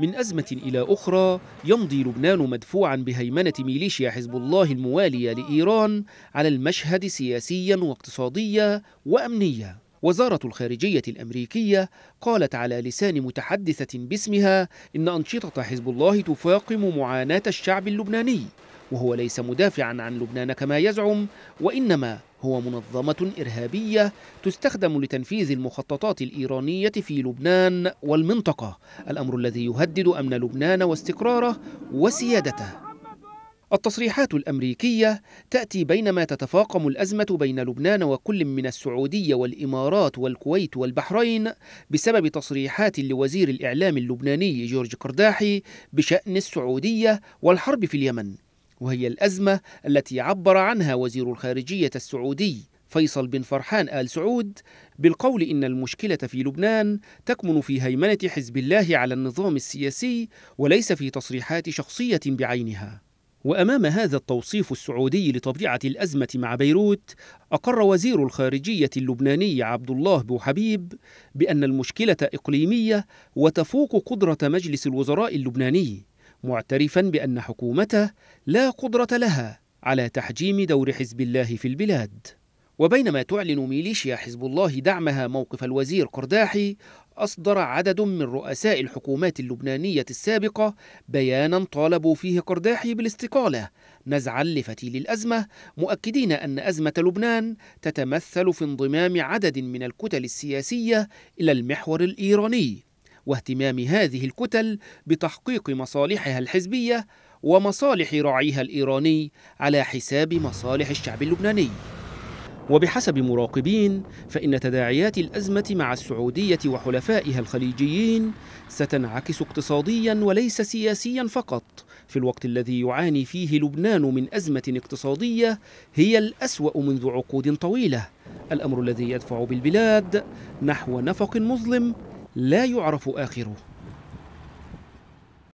من أزمة إلى أخرى يمضي لبنان مدفوعا بهيمنة ميليشيا حزب الله الموالية لإيران على المشهد سياسيا واقتصاديا وأمنيا وزارة الخارجية الأمريكية قالت على لسان متحدثة باسمها إن أنشطة حزب الله تفاقم معاناة الشعب اللبناني وهو ليس مدافعا عن لبنان كما يزعم وإنما هو منظمة إرهابية تستخدم لتنفيذ المخططات الإيرانية في لبنان والمنطقة الأمر الذي يهدد أمن لبنان واستقراره وسيادته التصريحات الامريكيه تاتي بينما تتفاقم الازمه بين لبنان وكل من السعوديه والامارات والكويت والبحرين بسبب تصريحات لوزير الاعلام اللبناني جورج قرداحي بشان السعوديه والحرب في اليمن وهي الأزمة التي عبر عنها وزير الخارجية السعودي فيصل بن فرحان آل سعود بالقول إن المشكلة في لبنان تكمن في هيمنة حزب الله على النظام السياسي وليس في تصريحات شخصية بعينها. وأمام هذا التوصيف السعودي لطبيعة الأزمة مع بيروت، أقر وزير الخارجية اللبناني عبد الله بو حبيب بأن المشكلة إقليمية وتفوق قدرة مجلس الوزراء اللبناني، معترفا بأن حكومته لا قدرة لها على تحجيم دور حزب الله في البلاد وبينما تعلن ميليشيا حزب الله دعمها موقف الوزير قرداحي أصدر عدد من رؤساء الحكومات اللبنانية السابقة بيانا طالبوا فيه قرداحي بالاستقالة نزعا لفتيل الأزمة مؤكدين أن أزمة لبنان تتمثل في انضمام عدد من الكتل السياسية إلى المحور الإيراني واهتمام هذه الكتل بتحقيق مصالحها الحزبية ومصالح راعيها الإيراني على حساب مصالح الشعب اللبناني وبحسب مراقبين فإن تداعيات الأزمة مع السعودية وحلفائها الخليجيين ستنعكس اقتصاديا وليس سياسيا فقط في الوقت الذي يعاني فيه لبنان من أزمة اقتصادية هي الأسوأ منذ عقود طويلة الأمر الذي يدفع بالبلاد نحو نفق مظلم لا يعرف آخره